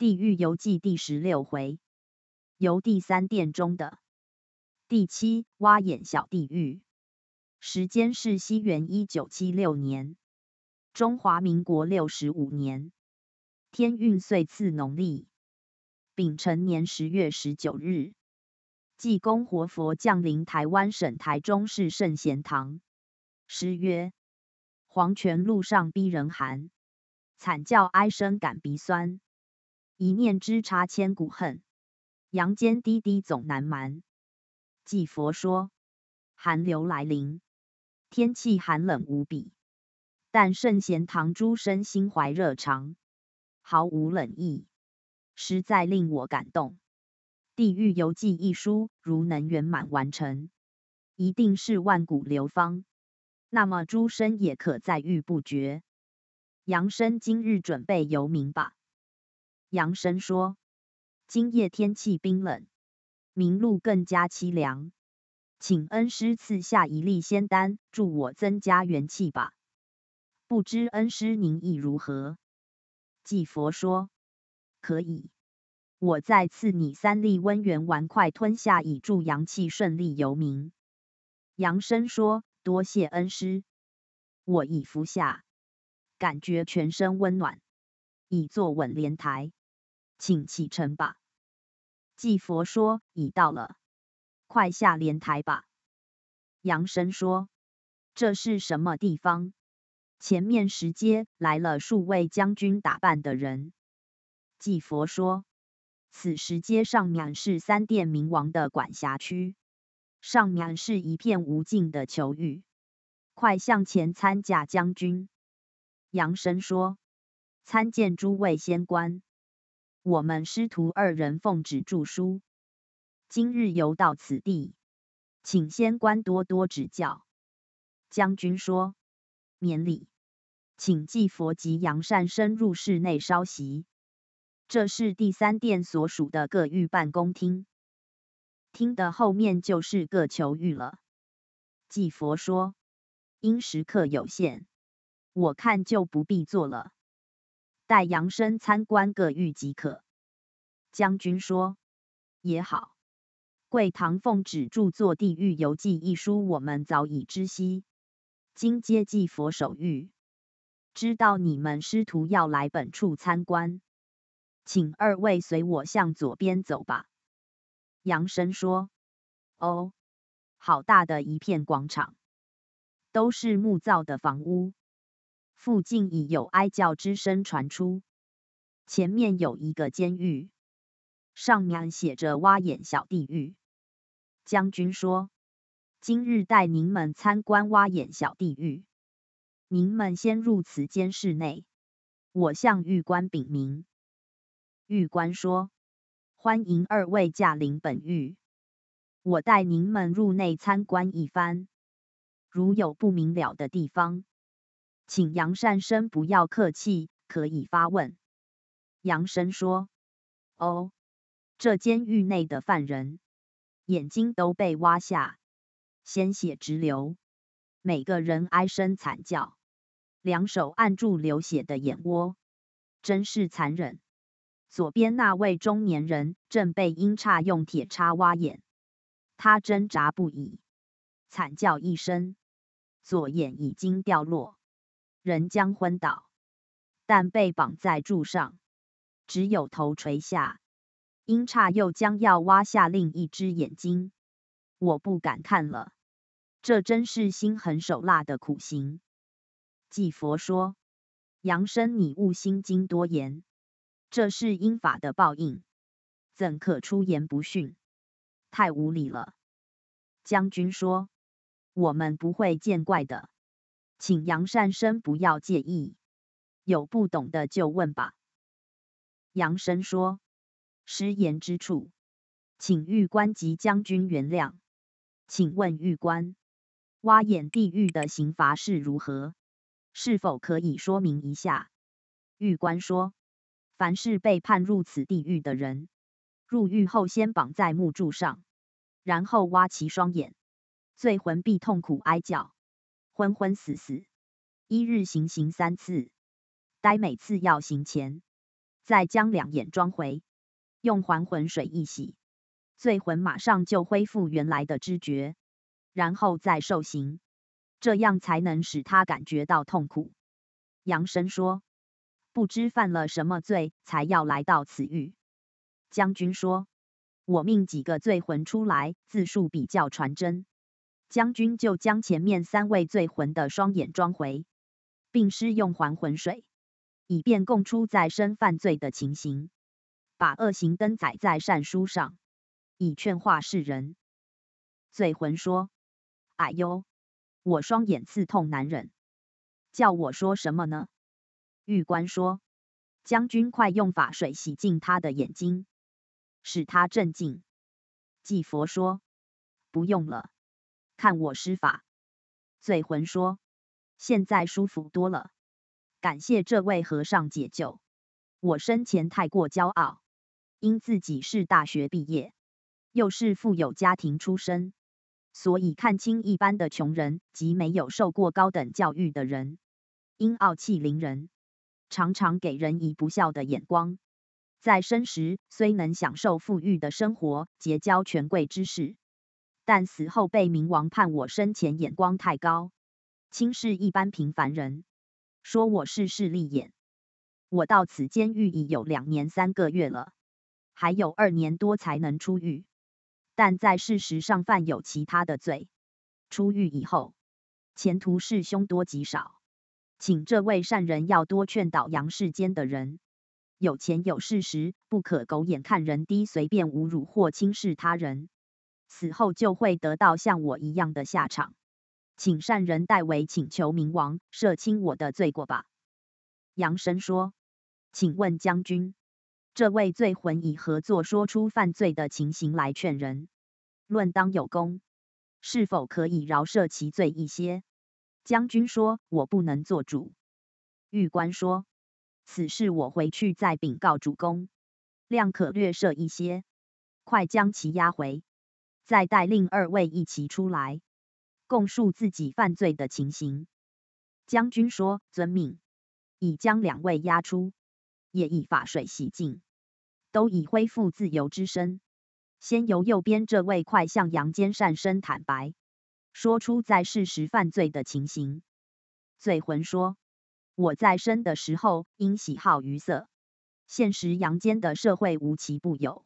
《地狱游记》第十六回，游第三殿中的第七挖眼小地狱。时间是西元一九七六年，中华民国六十五年，天运岁次农历丙辰年十月十九日，济公活佛降临台湾省台中市圣贤堂。诗曰：黄泉路上逼人寒，惨叫哀声感鼻酸。一念之差，千古恨；阳间滴滴总难瞒。济佛说，寒流来临，天气寒冷无比，但圣贤堂诸身心怀热肠，毫无冷意，实在令我感动。《地狱游记》一书如能圆满完成，一定是万古流芳，那么诸身也可在遇不绝。杨生今日准备游名吧。杨生说：“今夜天气冰冷，明路更加凄凉，请恩师赐下一粒仙丹，助我增加元气吧。不知恩师您意如何？”济佛说：“可以，我再赐你三粒温元丸，快吞下，以助阳气顺利游明。”杨生说：“多谢恩师，我已服下，感觉全身温暖，已坐稳莲台。”请启程吧。祭佛说：“已到了，快下莲台吧。”杨生说：“这是什么地方？”前面石阶来了数位将军打扮的人。祭佛说：“此石阶上面是三殿冥王的管辖区，上面是一片无尽的囚狱。快向前参见将军。”杨生说：“参见诸位仙官。”我们师徒二人奉旨著书，今日游到此地，请仙官多多指教。将军说：“免礼，请祭佛及杨善生入室内稍息。这是第三殿所属的各御办公厅，厅的后面就是各囚狱了。祭佛说：“因时刻有限，我看就不必做了。”带杨生参观个狱即可。将军说：“也好。”贵堂奉旨著作《地狱游记》一书，我们早已知悉。今接济佛手谕，知道你们师徒要来本处参观，请二位随我向左边走吧。杨生说：“哦，好大的一片广场，都是木造的房屋。”附近已有哀叫之声传出，前面有一个监狱，上面写着“挖眼小地狱”。将军说：“今日带您们参观挖眼小地狱，您们先入此监室内。”我向狱官禀明，狱官说：“欢迎二位驾临本狱，我带您们入内参观一番，如有不明了的地方。”请杨善生不要客气，可以发问。杨生说：“哦，这监狱内的犯人眼睛都被挖下，鲜血直流，每个人哀声惨叫，两手按住流血的眼窝，真是残忍。左边那位中年人正被音差用铁叉挖眼，他挣扎不已，惨叫一声，左眼已经掉落。”人将昏倒，但被绑在柱上，只有头垂下。阴差又将要挖下另一只眼睛，我不敢看了。这真是心狠手辣的苦刑。祭佛说：“杨生，你勿心惊多言，这是阴法的报应，怎可出言不逊？太无理了。”将军说：“我们不会见怪的。”请杨善生不要介意，有不懂的就问吧。杨生说：“失言之处，请玉官及将军原谅。”请问玉官，挖眼地狱的刑罚是如何？是否可以说明一下？玉官说：“凡是被判入此地狱的人，入狱后先绑在木柱上，然后挖其双眼，罪魂必痛苦哀叫。”昏昏死死，一日行刑三次。待每次要刑前，再将两眼装回，用还魂水一洗，醉魂马上就恢复原来的知觉，然后再受刑，这样才能使他感觉到痛苦。杨生说：“不知犯了什么罪，才要来到此狱？”将军说：“我命几个醉魂出来自述，比较传真。”将军就将前面三位醉魂的双眼装回，并施用还魂水，以便供出在生犯罪的情形，把恶行登载在善书上，以劝化世人。醉魂说：“哎呦，我双眼刺痛难忍，叫我说什么呢？”玉官说：“将军快用法水洗净他的眼睛，使他镇静。”祭佛说：“不用了。”看我施法，醉魂说：“现在舒服多了，感谢这位和尚解救。我生前太过骄傲，因自己是大学毕业，又是富有家庭出身，所以看清一般的穷人及没有受过高等教育的人。因傲气凌人，常常给人以不孝的眼光。在生时虽能享受富裕的生活，结交权贵之士。”但死后被冥王判我生前眼光太高，轻视一般平凡人，说我是势利眼。我到此监狱已有两年三个月了，还有二年多才能出狱。但在事实上犯有其他的罪，出狱以后前途是凶多吉少。请这位善人要多劝导阳世间的人，有钱有势时不可狗眼看人低，随便侮辱或轻视他人。死后就会得到像我一样的下场，请善人代为请求冥王赦清我的罪过吧。杨生说：“请问将军，这位罪魂以合作说出犯罪的情形来劝人，论当有功，是否可以饶赦其罪一些？”将军说：“我不能做主。”玉官说：“此事我回去再禀告主公，谅可略赦一些。快将其押回。”再带另二位一起出来，供述自己犯罪的情形。将军说：“遵命。”已将两位押出，也已法水洗净，都已恢复自由之身。先由右边这位快向阳间善身坦白，说出在世时犯罪的情形。罪魂说：“我在生的时候，因喜好于色，现实阳间的社会无奇不有，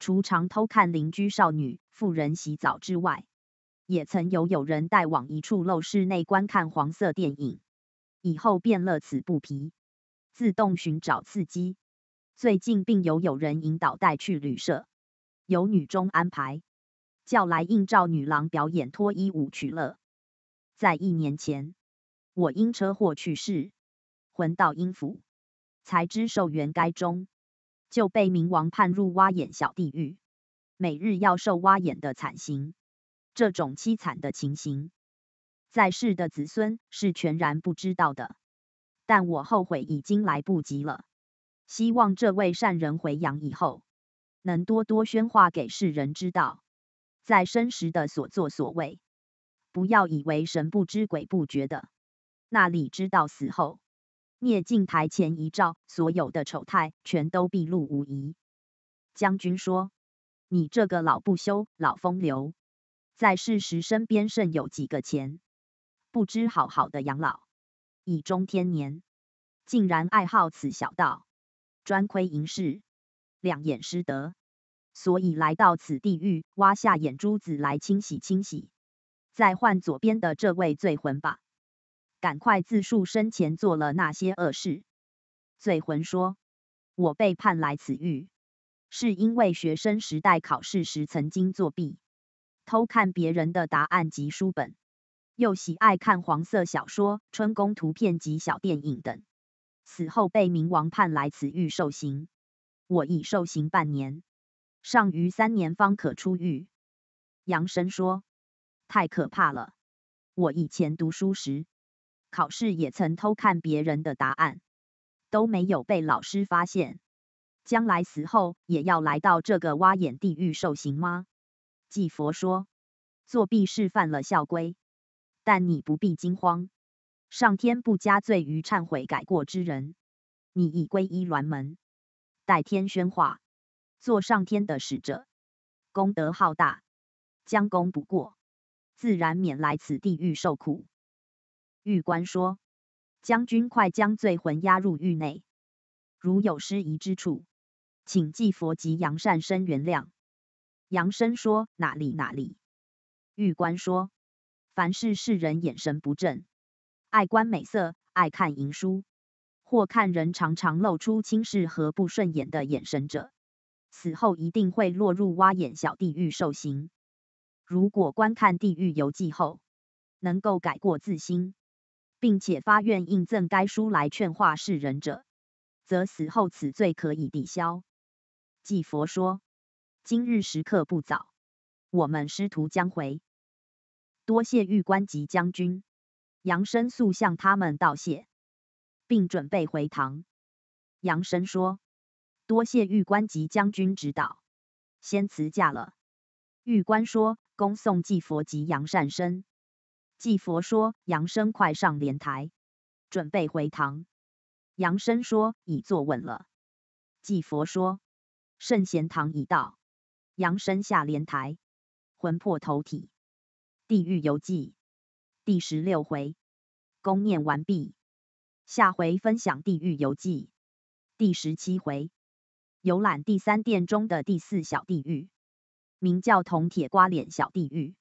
除常偷看邻居少女。”妇人洗澡之外，也曾有有人带往一处陋室内观看黄色电影，以后便乐此不疲，自动寻找刺激。最近并有友人引导带去旅社，由女中安排，叫来应召女郎表演脱衣舞取乐。在一年前，我因车祸去世，魂到阴府，才知寿元该终，就被冥王判入挖眼小地狱。每日要受挖眼的惨刑，这种凄惨的情形，在世的子孙是全然不知道的。但我后悔已经来不及了。希望这位善人回阳以后，能多多宣化给世人知道，在生时的所作所为，不要以为神不知鬼不觉的，那里知道死后灭镜台前一照，所有的丑态全都毕露无疑。将军说。你这个老不休、老风流，在世时身边剩有几个钱？不知好好的养老，以终天年，竟然爱好此小道，专亏银事，两眼失德，所以来到此地狱，挖下眼珠子来清洗清洗，再换左边的这位罪魂吧。赶快自述生前做了那些恶事。罪魂说：“我被判来此狱。”是因为学生时代考试时曾经作弊，偷看别人的答案及书本，又喜爱看黄色小说、春宫图片及小电影等，死后被冥王判来此狱受刑。我已受刑半年，尚余三年方可出狱。杨生说：“太可怕了，我以前读书时，考试也曾偷看别人的答案，都没有被老师发现。”将来死后也要来到这个挖眼地狱受刑吗？济佛说：作弊是犯了校规，但你不必惊慌，上天不加罪于忏悔改过之人。你已皈依鸾门，代天宣化，做上天的使者，功德浩大，将功补过，自然免来此地狱受苦。玉官说：将军快将罪魂押入狱内，如有失仪之处。请记佛及杨善生原谅。杨生说哪里哪里。玉官说，凡是世人眼神不正，爱观美色，爱看淫书，或看人常常露出轻视和不顺眼的眼神者，死后一定会落入挖眼小地狱受刑。如果观看地狱游记后，能够改过自新，并且发愿印赠该书来劝化世人者，则死后此罪可以抵消。济佛说：“今日时刻不早，我们师徒将回。多谢玉官及将军。”杨生速向他们道谢，并准备回堂。杨生说：“多谢玉官及将军指导，先辞驾了。”玉官说：“恭送济佛及杨善生。”济佛说：“杨生快上莲台，准备回堂。”杨生说：“已坐稳了。”济佛说。圣贤堂已到，杨身下莲台，魂魄投体。《地狱游记》第十六回，公念完毕，下回分享《地狱游记》第十七回，游览第三殿中的第四小地狱，名叫铜铁瓜脸小地狱。